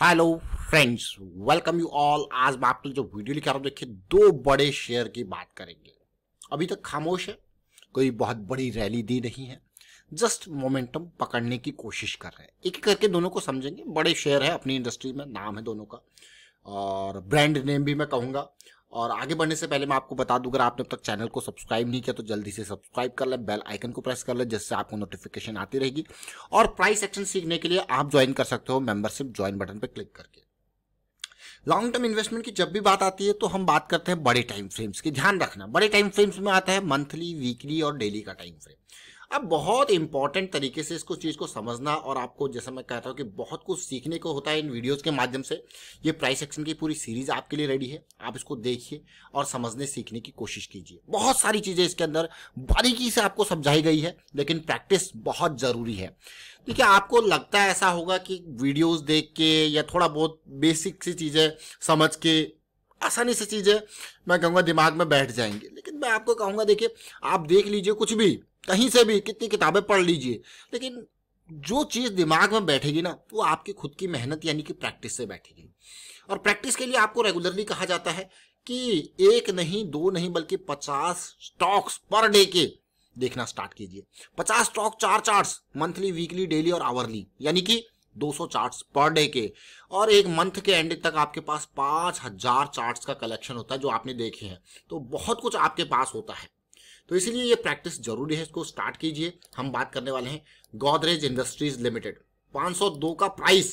hello friends welcome you all आज मैं आपके लिए जो वीडियो लिखा रहा हूँ देखिए दो बड़े शेयर की बात करेंगे अभी तक खामोश है कोई बहुत बड़ी रैली दी नहीं है जस्ट मोमेंटम पकड़ने की कोशिश कर रहे हैं एक एक करके दोनों को समझेंगे बड़े शेयर है अपनी इंडस्ट्री में नाम है दोनों का और ब्रांड नेम भी मैं कहूँगा और आगे बढ़ने से पहले मैं आपको बता दूं अगर आपने अब तक चैनल को सब्सक्राइब नहीं किया तो जल्दी से सब्सक्राइब कर लें बेल आइकन को प्रेस कर लें जिससे आपको नोटिफिकेशन आती रहेगी और प्राइस एक्शन सीखने के लिए आप ज्वाइन कर सकते हो मेंबरशिप ज्वाइन बटन पर क्लिक करके लॉन्ग टर्म इन्वेस्टमेंट की जब भी बात आती है तो हम बात करते हैं बड़े टाइम फ्रेम्स की ध्यान रखना बड़े टाइम फ्रेम्स में आता है मंथली वीकली और डेली का टाइम फ्रेम अब बहुत इंपॉर्टेंट तरीके से इसको चीज़ को समझना और आपको जैसा मैं कहता हूँ कि बहुत कुछ सीखने को होता है इन वीडियोस के माध्यम से ये प्राइस एक्शन की पूरी सीरीज आपके लिए रेडी है आप इसको देखिए और समझने सीखने की कोशिश कीजिए बहुत सारी चीज़ें इसके अंदर बारीकी से आपको समझाई गई है लेकिन प्रैक्टिस बहुत ज़रूरी है देखिए आपको लगता है ऐसा होगा कि वीडियोस देख के या थोड़ा बहुत बेसिक सी चीज़ें समझ के आसानी से चीज़ें मैं कहूँगा दिमाग में बैठ जाएंगी लेकिन मैं आपको कहूँगा देखिए आप देख लीजिए कुछ भी कहीं से भी कितनी किताबें पढ़ लीजिए लेकिन जो चीज़ दिमाग में बैठेगी ना वो आपकी खुद की मेहनत यानी कि प्रैक्टिस से बैठेगी और प्रैक्टिस के लिए आपको रेगुलरली कहा जाता है कि एक नहीं दो नहीं बल्कि पचास स्टॉक्स पर डे के देखना स्टार्ट कीजिए पचास स्टॉक चार चार्ट्स मंथली वीकली डेली और आवरली यानी कि 200 चार्ट्स पर डे के और एक मंथ के एंड तक आपके पास 5000 चार्ट्स का कलेक्शन होता है जो आपने देखे हैं तो बहुत कुछ आपके पास होता है तो इसीलिए ये प्रैक्टिस जरूरी है इसको स्टार्ट कीजिए हम बात करने वाले हैं गोदरेज इंडस्ट्रीज लिमिटेड 502 का प्राइस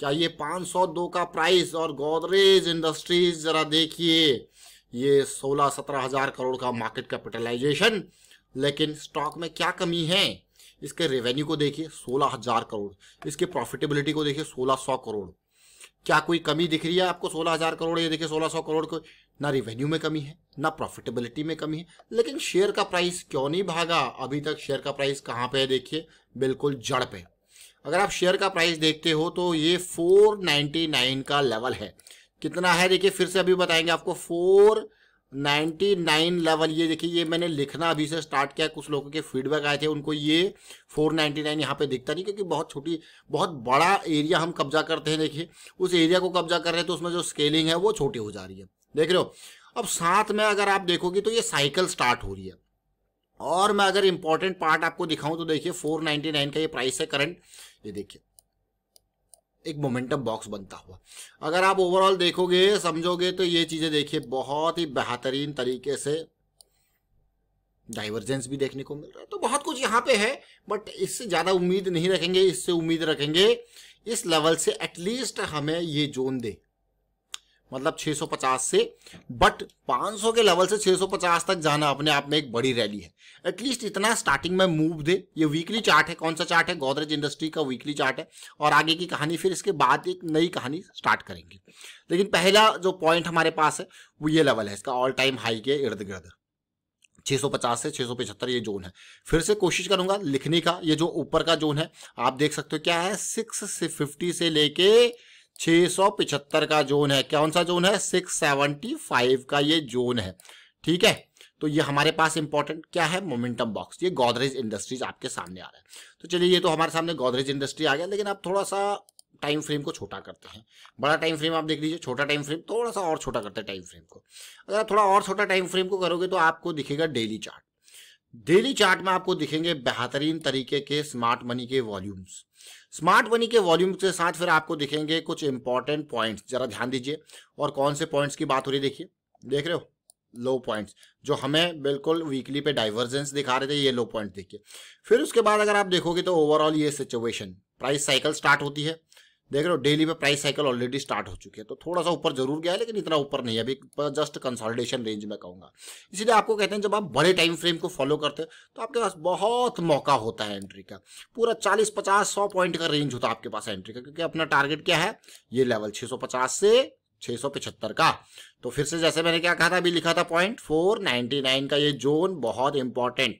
क्या ये 502 का प्राइस और गोदरेज इंडस्ट्रीज जरा देखिए ये सोलह सत्रह हजार करोड़ का मार्केट कैपिटलाइजेशन लेकिन स्टॉक में क्या कमी है इसके रेवेन्यू को देखिए सोलह करोड़ इसके प्रॉफिटेबिलिटी को देखिए सोलह करोड़ क्या कोई कमी दिख रही है आपको सोलह हजार करोड़ ये देखिए सोलह सौ करोड़ को ना रिवेन्यू में कमी है ना प्रॉफिटेबिलिटी में कमी है लेकिन शेयर का प्राइस क्यों नहीं भागा अभी तक शेयर का प्राइस कहाँ पे है देखिए बिल्कुल जड़ पे अगर आप शेयर का प्राइस देखते हो तो ये 499 का लेवल है कितना है देखिए फिर से अभी बताएंगे आपको 499 लेवल ये देखिए ये मैंने लिखना अभी से स्टार्ट किया कुछ लोगों के फीडबैक आए थे उनको ये 499 नाइन्टी यहाँ पे दिखता नहीं क्योंकि बहुत छोटी बहुत बड़ा एरिया हम कब्जा करते हैं देखिए उस एरिया को कब्जा कर रहे हैं तो उसमें जो स्केलिंग है वो छोटी हो जा रही है देख रहे हो अब साथ में अगर आप देखोगे तो ये साइकिल स्टार्ट हो रही है और मैं अगर इंपॉर्टेंट पार्ट आपको दिखाऊं तो देखिए 499 का ये प्राइस है करंट ये देखिए एक मोमेंटम बॉक्स बनता हुआ अगर आप ओवरऑल देखोगे समझोगे तो ये चीज़ें देखिए बहुत ही बेहतरीन तरीके से डाइवर्जेंस भी देखने को मिल रहा है तो बहुत कुछ यहाँ पे है बट इससे ज़्यादा उम्मीद नहीं रखेंगे इससे उम्मीद रखेंगे इस लेवल से एटलीस्ट हमें ये जोन दे मतलब 650 से बट 500 के लेवल से 650 तक जाना अपने आप में एक बड़ी रैली है एटलीस्ट इतना स्टार्टिंग में मूव दे ये वीकली चार्ट है कौन सा चार्ट है गोदरेज इंडस्ट्री का वीकली चार्ट है और आगे की कहानी फिर इसके बाद एक नई कहानी स्टार्ट करेंगे लेकिन पहला जो पॉइंट हमारे पास है वो ये लेवल है इसका ऑल टाइम हाई के इर्द गिर्द 650 से 675 ये जोन है फिर से कोशिश करूंगा लिखने का ये जो ऊपर का जोन है आप देख सकते हो क्या है सिक्स से फिफ्टी से लेके 675 का जोन है कौन सा जोन है 675 का ये जोन है ठीक है तो ये हमारे पास इंपॉर्टेंट क्या है मोमेंटम बॉक्स ये गोदरेज इंडस्ट्रीज आपके सामने आ रहा है तो चलिए ये तो हमारे सामने गोदरेज इंडस्ट्री आ गया लेकिन आप थोड़ा सा टाइम फ्रेम को छोटा करते हैं बड़ा टाइम फ्रेम आप देख लीजिए छोटा टाइम फ्रेम थोड़ा सा और छोटा करते हैं टाइम फ्रेम को अगर आप थोड़ा और छोटा टाइम फ्रेम को करोगे तो आपको दिखेगा डेली चार्ट डेली चार्ट में आपको दिखेंगे बेहतरीन तरीके के स्मार्ट मनी के वॉल्यूम्स स्मार्ट मनी के वॉल्यूम के साथ फिर आपको दिखेंगे कुछ इंपॉर्टेंट पॉइंट्स जरा ध्यान दीजिए और कौन से पॉइंट्स की बात हो रही देखिए देख रहे हो लो पॉइंट्स जो हमें बिल्कुल वीकली पे डाइवर्जेंस दिखा रहे थे ये लो पॉइंट देखिए फिर उसके बाद अगर आप देखोगे तो ओवरऑल ये सिचुएशन प्राइस साइकिल स्टार्ट होती है देख रहे हो डेली पे प्राइस साइकिल ऑलरेडी स्टार्ट हो चुकी है तो थोड़ा सा ऊपर जरूर गया है लेकिन इतना ऊपर नहीं अभी जस्ट कंसोलिडेशन रेंज में कहूंगा इसीलिए आपको कहते हैं जब आप बड़े टाइम फ्रेम को फॉलो करते हैं तो आपके पास बहुत मौका होता है एंट्री का पूरा चालीस पचास सौ पॉइंट का रेंज होता है आपके पास एंट्री का क्योंकि अपना टारगेट क्या है ये लेवल छह से छह का तो फिर से जैसे मैंने क्या कहा था अभी लिखा था पॉइंट फोर नाइनटी नाइन का ये जोन बहुत इंपॉर्टेंट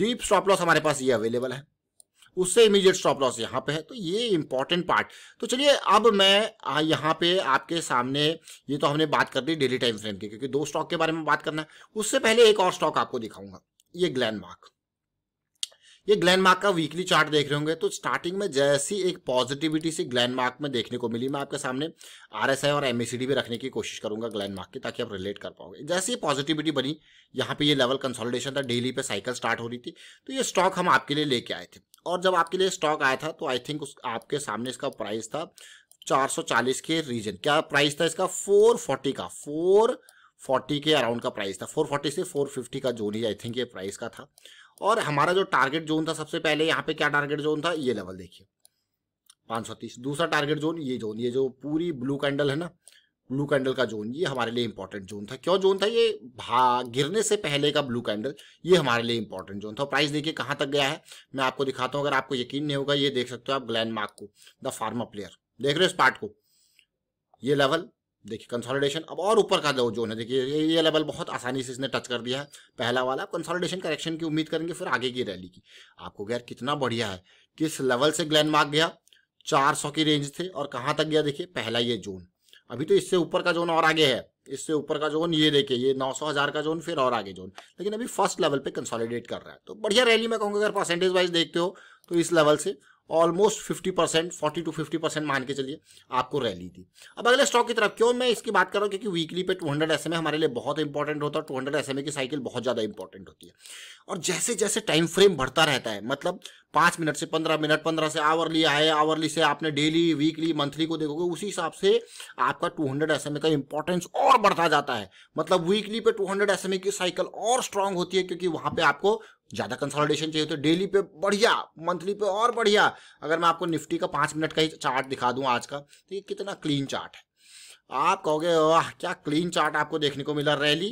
डीप स्टॉप लॉस हमारे पास ये अवेलेबल है उससे इमीडिएट स्टॉप लॉस यहाँ पे है तो ये इंपॉर्टेंट पार्ट तो चलिए अब मैं यहाँ पे आपके सामने ये तो हमने बात कर दी डेली टाइम फ्रेम की क्योंकि दो स्टॉक के बारे में बात करना है उससे पहले एक और स्टॉक आपको दिखाऊंगा ये ग्लैंडमार्क ये ग्लैनमार्क का वीकली चार्ट देख रहे होंगे तो स्टार्टिंग में जैसी एक पॉजिटिविटी सी ग्लैनमार्क में देखने को मिली मैं आपके सामने आर और एम भी रखने की कोशिश करूंगा मार्क की ताकि आप रिलेट कर पाओगे जैसी पॉजिटिविटी बनी यहाँ पे ये लेवल कंसोलिडेशन था डेली पे साइकिल स्टार्ट हो रही थी तो ये स्टॉक हम आपके लिए लेके आए थे और जब आपके लिए स्टॉक आया था तो आई थिंक उस आपके सामने इसका प्राइस था चालीस के रीजन क्या प्राइस था इसका फोर्टी का फोर फोर्टी के अराउंड का प्राइस था 440 से 450 का जोन ही आई थिंक ये प्राइस का था और हमारा जो टारगेट जोन था सबसे पहले यहाँ पे क्या टारगेट जोन था ये लेवल देखिए 530 दूसरा टारगेट जोन ये जोन ये जो पूरी ब्लू कैंडल है ना ब्लू कैंडल का जोन ये हमारे लिए इंपॉर्टेंट जोन था क्यों जोन था ये भा गिरने से पहले का ब्लू कैंडल ये हमारे लिए इंपॉर्टेंट जोन था प्राइस देखिए कहाँ तक गया है मैं आपको दिखाता हूँ अगर आपको यकीन नहीं होगा ये देख सकते हो आप ग्लैंड मार्क को द फार्मा प्लेयर देख रहे हो इस पार्ट को ये लेवल देखिए कंसोलिडेशन अब और ऊपर का जो जोन है देखिए ये लेवल बहुत आसानी से इसने टच कर दिया है पहला वाला कंसोलिडेशन करेक्शन की उम्मीद करेंगे फिर आगे की रैली की आपको गैर कितना बढ़िया है किस लेवल से ग्लैंड मार्क गया 400 की रेंज थे और कहाँ तक गया देखिए पहला ये जोन अभी तो इससे ऊपर का जोन और आगे है इससे ऊपर का जोन ये देखिए ये नौ सौ हज़ार का जोन फिर और आगे जोन लेकिन अभी फर्स्ट लेवल पे कंसोलिडेट कर रहा है तो बढ़िया रैली में कहूँगा अगर परसेंटेज वाइज देखते हो तो इस लेवल से almost 50 percent forty two fifty percent मान के चलिए आपको रैली थी अब अगले स्टॉक की तरफ क्यों मैं इसकी बात कर रहा हूँ क्योंकि वीकली पे 200 हंड्रेड ए हमारे लिए बहुत इंपॉर्टेंट होता है टू हंड्रेड ए की साइकिल बहुत ज़्यादा इंपॉर्टेंट होती है और जैसे जैसे टाइम फ्रेम बढ़ता रहता है मतलब पाँच मिनट से पंद्रह मिनट पंद्रह से आवरली आए आवरली से आपने डेली वीकली मंथली को देखोगे उसी हिसाब से आपका टू हंड्रेड एस का इंपॉर्टेंस और बढ़ता जाता है मतलब वीकली पे टू हंड्रेड एस की साइकिल और स्ट्रांग होती है क्योंकि वहां पे आपको ज़्यादा कंसोलिडेशन चाहिए तो डेली पे बढ़िया मंथली पे और बढ़िया अगर मैं आपको निफ्टी का पाँच मिनट का ही चार्ट दिखा दूँ आज का तो ये कितना क्लीन चार्ट है आप कहोगे वाह क्या क्लीन चार्ट आपको देखने को मिला रैली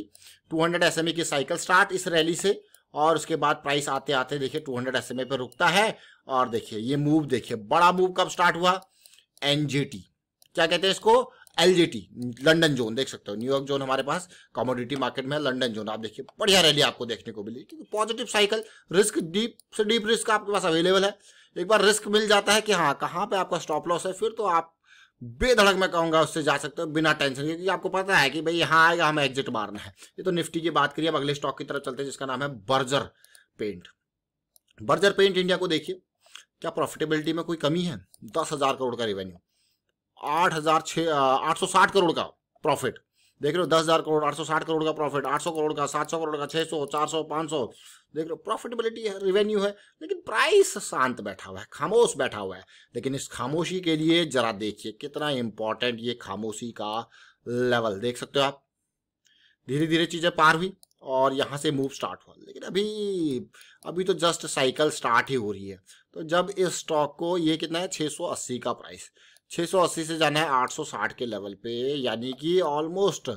200 हंड्रेड की साइकिल स्टार्ट इस रैली से और उसके बाद प्राइस आते आते देखिए 200 हंड्रेड एस पे रुकता है और देखिए ये मूव देखिए बड़ा मूव कब स्टार्ट हुआ एनजीटी क्या कहते हैं इसको एलजीटी लंडन जोन देख सकते हो न्यूयॉर्क जोन हमारे पास कमोडिटी मार्केट में लंडन जोन आप देखिए बढ़िया रैली आपको देखने को मिली क्योंकि पॉजिटिव साइकिल रिस्क डीप से डीप रिस्क आपके पास अवेलेबल है एक बार रिस्क मिल जाता है कि हाँ कहाँ पे आपका स्टॉप लॉस है फिर तो आप बेधड़क मैं कहूंगा उससे जा सकते हो बिना टेंशन क्योंकि आपको पता है कि भाई यहाँ आएगा हमें एग्जिट मारना है ये तो निफ्टी की बात करिए अब अगले स्टॉक की तरफ चलते हैं जिसका नाम है Berger paint Berger paint India को देखिए क्या प्रॉफिटेबिलिटी में कोई कमी है दस हजार करोड़ का रेवेन्यू आठ हजार छ आठ सौ साठ करोड़ का प्रॉफिट देख रहे हो दस हज़ार करोड़ आठ सौ साठ करोड़ का प्रॉफिट आठ सौ करोड़ का सात सौ करोड़ का छह सौ चार सौ पांच सौ देख रहे हो प्रॉफिटेबिलिटी है रिवेन्यू है लेकिन प्राइस शांत बैठा हुआ है खामोश बैठा हुआ है लेकिन इस खामोशी के लिए जरा देखिए कितना इंपॉर्टेंट ये खामोशी का लेवल देख सकते हो आप धीरे धीरे चीज़ें पार हुई और यहाँ से मूव स्टार्ट हुआ लेकिन अभी अभी तो जस्ट साइकिल स्टार्ट ही हो रही है तो जब इस स्टॉक को ये कितना है 680 का प्राइस 680 से जाना है 860 के लेवल पे यानी कि ऑलमोस्ट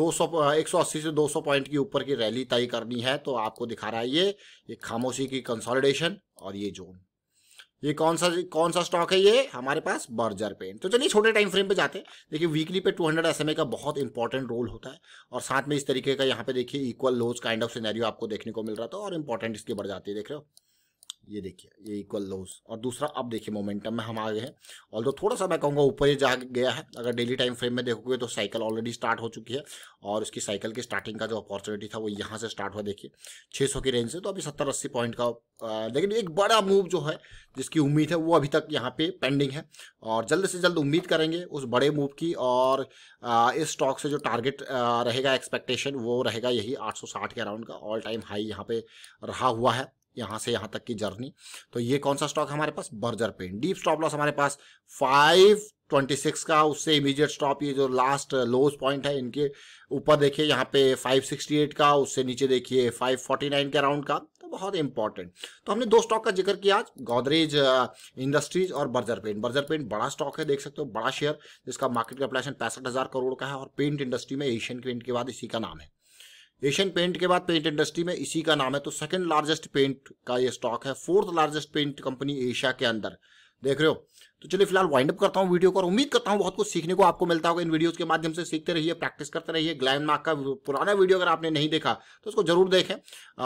200 180 से 200 पॉइंट के ऊपर की रैली तय करनी है तो आपको दिखा रहा है ये ये खामोशी की कंसोलिडेशन और ये जोन ये कौन सा कौन सा स्टॉक है ये हमारे पास बर्जर पेन तो चलिए छोटे टाइम फ्रेम पे जाते हैं देखिए वीकली पे 200 एसएमए का बहुत इंपॉर्टेंट रोल होता है और साथ में इस तरीके का यहाँ पे देखिए equal lows kind of scenario आपको देखने को मिल रहा था और इंपॉर्टेंट इसकी बढ़ जाती है देख रहे हो ये देखिए ये इक्वल लोज और दूसरा अब देखिए मोमेंटम में हम आ गए हैं और तो थोड़ा सा मैं कहूँगा ऊपर ही जा गया है अगर डेली टाइम फ्रेम में देखोगे तो साइकिल ऑलरेडी स्टार्ट हो चुकी है और उसकी साइकिल की स्टार्टिंग का जो अपॉर्चुनिटी था वो यहाँ से स्टार्ट हुआ देखिए छः की रेंज से तो अभी सत्तर अस्सी पॉइंट का लेकिन एक बड़ा मूव जो है जिसकी उम्मीद है वो अभी तक यहाँ पे पेंडिंग है और जल्द से जल्द उम्मीद करेंगे उस बड़े मूव की और इस स्टॉक से जो टारगेट रहेगा एक्सपेक्टेशन वो रहेगा यही 860 के अराउंड का ऑल टाइम हाई यहाँ पे रहा हुआ है यहाँ से यहाँ तक की जर्नी तो ये कौन सा स्टॉक हमारे पास Berger paint dip stop loss हमारे पास फाइव ट्वेंटी सिक्स का उससे इमीडिएट स्टॉप ये जो लास्ट लोज पॉइंट है इनके ऊपर देखिए यहाँ पे फाइव सिक्सटी एट का उससे नीचे देखिए फाइव फोर्टी नाइन के अराउंड का तो बहुत इंपॉर्टेंट तो हमने दो स्टॉक का जिक्र किया आज गोदरेज इंडस्ट्रीज uh, और बर्जर पेंट बर्जर पेंट बड़ा स्टॉक है देख सकते हो बड़ा शेयर जिसका मार्केट कैपिटलाइजेशन पैंसठ हज़ार करोड़ का है और पेंट इंडस्ट्री में एशियन पेंट के बाद इसी का नाम है एशियन पेंट के बाद पेंट इंडस्ट्री में इसी का नाम है तो सेकंड लार्जेस्ट पेंट का ये स्टॉक है fourth largest paint company Asia के अंदर देख रहे हो तो चलिए फिलहाल वाइंड अप करता हूँ वीडियो को और उम्मीद करता हूँ बहुत कुछ सीखने को आपको मिलता होगा इन वीडियोस के माध्यम से सीखते रहिए प्रैक्टिस करते रहिए ग्लैन मार्क का पुराना वीडियो अगर आपने नहीं देखा तो उसको जरूर देखें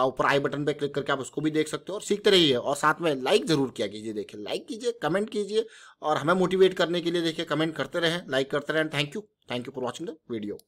ऊपर आई बटन पे क्लिक करके आप उसको भी देख सकते हो और सीखते रहिए और साथ में लाइक जरूर किया कीजिए देखिए लाइक कीजिए कमेंट कीजिए और हमें मोटिवेट करने के लिए देखिए कमेंट करते रहें लाइक करते रहें thank you thank you for watching the video